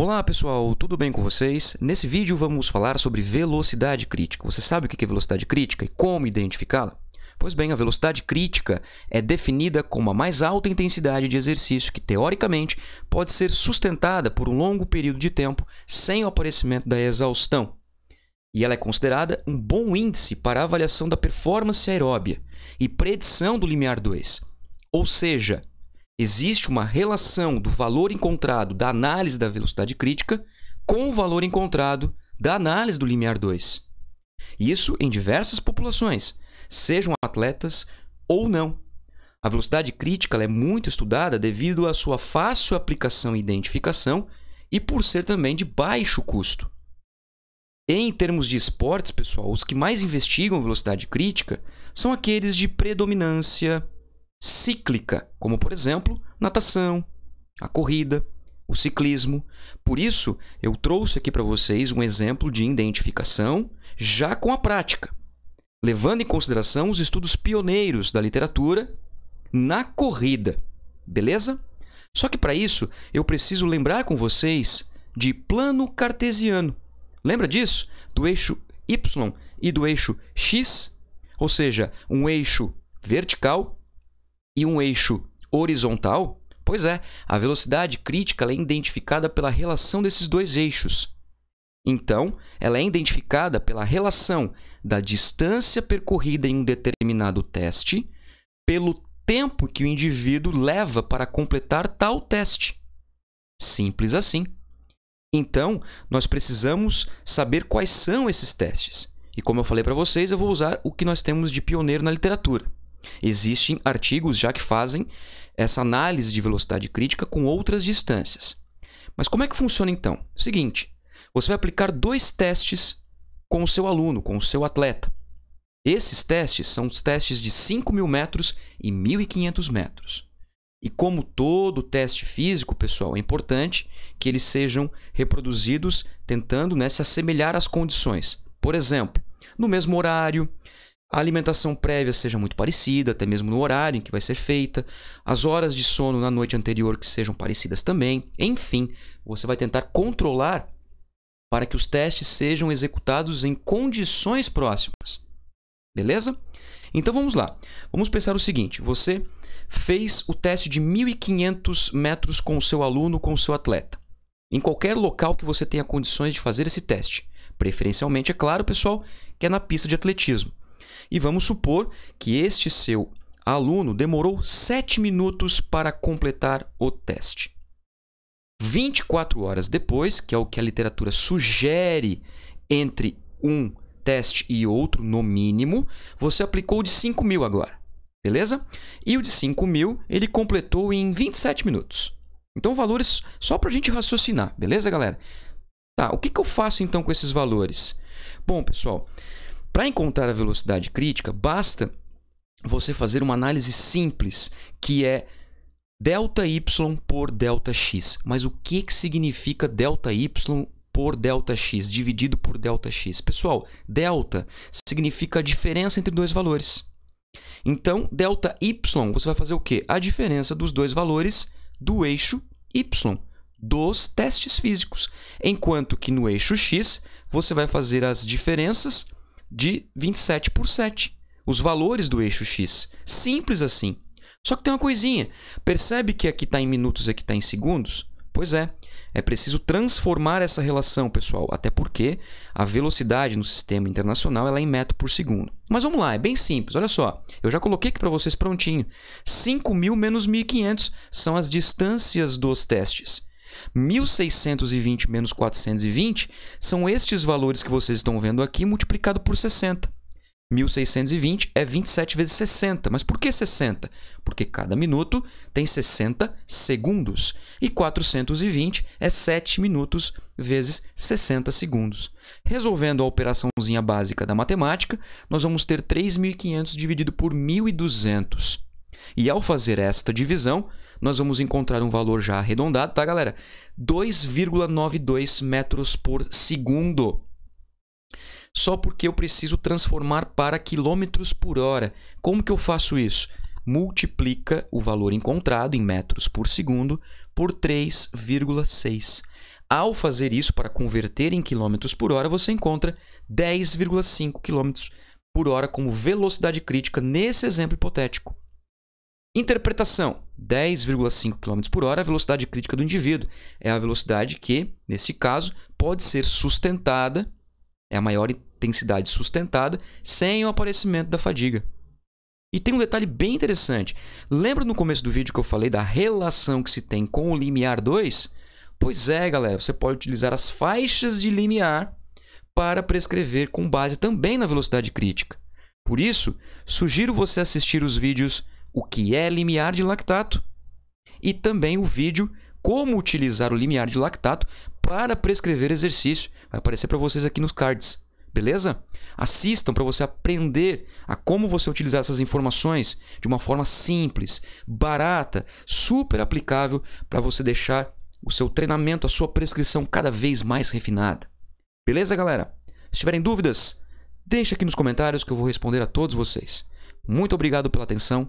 Olá pessoal, tudo bem com vocês? Nesse vídeo vamos falar sobre velocidade crítica. Você sabe o que é velocidade crítica e como identificá-la? Pois bem, a velocidade crítica é definida como a mais alta intensidade de exercício que, teoricamente, pode ser sustentada por um longo período de tempo sem o aparecimento da exaustão. E ela é considerada um bom índice para avaliação da performance aeróbia e predição do limiar 2. Ou seja, Existe uma relação do valor encontrado da análise da velocidade crítica com o valor encontrado da análise do limiar 2. Isso em diversas populações, sejam atletas ou não. A velocidade crítica é muito estudada devido à sua fácil aplicação e identificação e por ser também de baixo custo. Em termos de esportes, pessoal, os que mais investigam velocidade crítica são aqueles de predominância cíclica, como por exemplo, natação, a corrida, o ciclismo. Por isso, eu trouxe aqui para vocês um exemplo de identificação já com a prática, levando em consideração os estudos pioneiros da literatura na corrida. Beleza? Só que para isso, eu preciso lembrar com vocês de plano cartesiano. Lembra disso? Do eixo y e do eixo x, ou seja, um eixo vertical e um eixo horizontal? Pois é, a velocidade crítica é identificada pela relação desses dois eixos. Então, ela é identificada pela relação da distância percorrida em um determinado teste pelo tempo que o indivíduo leva para completar tal teste. Simples assim. Então, nós precisamos saber quais são esses testes. E como eu falei para vocês, eu vou usar o que nós temos de pioneiro na literatura. Existem artigos já que fazem essa análise de velocidade crítica com outras distâncias. Mas como é que funciona então? Seguinte, você vai aplicar dois testes com o seu aluno, com o seu atleta. Esses testes são os testes de 5.000 metros e 1.500 metros. E como todo teste físico, pessoal, é importante que eles sejam reproduzidos tentando né, se assemelhar às condições. Por exemplo, no mesmo horário, a alimentação prévia seja muito parecida, até mesmo no horário em que vai ser feita, as horas de sono na noite anterior que sejam parecidas também. Enfim, você vai tentar controlar para que os testes sejam executados em condições próximas. Beleza? Então vamos lá. Vamos pensar o seguinte: você fez o teste de 1.500 metros com o seu aluno, com o seu atleta. Em qualquer local que você tenha condições de fazer esse teste. Preferencialmente, é claro, pessoal, que é na pista de atletismo. E vamos supor que este seu aluno demorou 7 minutos para completar o teste. 24 horas depois, que é o que a literatura sugere entre um teste e outro, no mínimo, você aplicou o de 5 mil agora, beleza? E o de 5 mil ele completou em 27 minutos. Então, valores só para a gente raciocinar, beleza, galera? Tá, o que, que eu faço então com esses valores? Bom, pessoal, para encontrar a velocidade crítica, basta você fazer uma análise simples, que é delta y por delta x. Mas o que, que significa delta y por delta x dividido por delta x? Pessoal, delta significa a diferença entre dois valores. Então, delta y, você vai fazer o quê? A diferença dos dois valores do eixo y, dos testes físicos. Enquanto que no eixo x, você vai fazer as diferenças de 27 por 7, os valores do eixo x. Simples assim. Só que tem uma coisinha. Percebe que aqui está em minutos e aqui está em segundos? Pois é. É preciso transformar essa relação, pessoal, até porque a velocidade no sistema internacional ela é em metro por segundo. Mas vamos lá, é bem simples, olha só. Eu já coloquei aqui para vocês prontinho. 5.000 menos 1.500 são as distâncias dos testes. 1620 menos 420 são estes valores que vocês estão vendo aqui multiplicado por 60. 1620 é 27 vezes 60. Mas por que 60? Porque cada minuto tem 60 segundos. E 420 é 7 minutos vezes 60 segundos. Resolvendo a operaçãozinha básica da matemática, nós vamos ter 3.500 dividido por 1.200. E ao fazer esta divisão, nós vamos encontrar um valor já arredondado, tá, galera? 2,92 metros por segundo. Só porque eu preciso transformar para quilômetros por hora. Como que eu faço isso? Multiplica o valor encontrado em metros por segundo por 3,6. Ao fazer isso, para converter em quilômetros por hora, você encontra 10,5 quilômetros por hora como velocidade crítica nesse exemplo hipotético. Interpretação. 10,5 km por hora, a velocidade crítica do indivíduo é a velocidade que, nesse caso, pode ser sustentada, é a maior intensidade sustentada, sem o aparecimento da fadiga. E tem um detalhe bem interessante. Lembra no começo do vídeo que eu falei da relação que se tem com o limiar 2? Pois é, galera, você pode utilizar as faixas de limiar para prescrever com base também na velocidade crítica. Por isso, sugiro você assistir os vídeos o que é limiar de lactato e também o vídeo como utilizar o limiar de lactato para prescrever exercício. Vai aparecer para vocês aqui nos cards, beleza? Assistam para você aprender a como você utilizar essas informações de uma forma simples, barata, super aplicável para você deixar o seu treinamento, a sua prescrição cada vez mais refinada. Beleza, galera? Se tiverem dúvidas, deixe aqui nos comentários que eu vou responder a todos vocês. Muito obrigado pela atenção.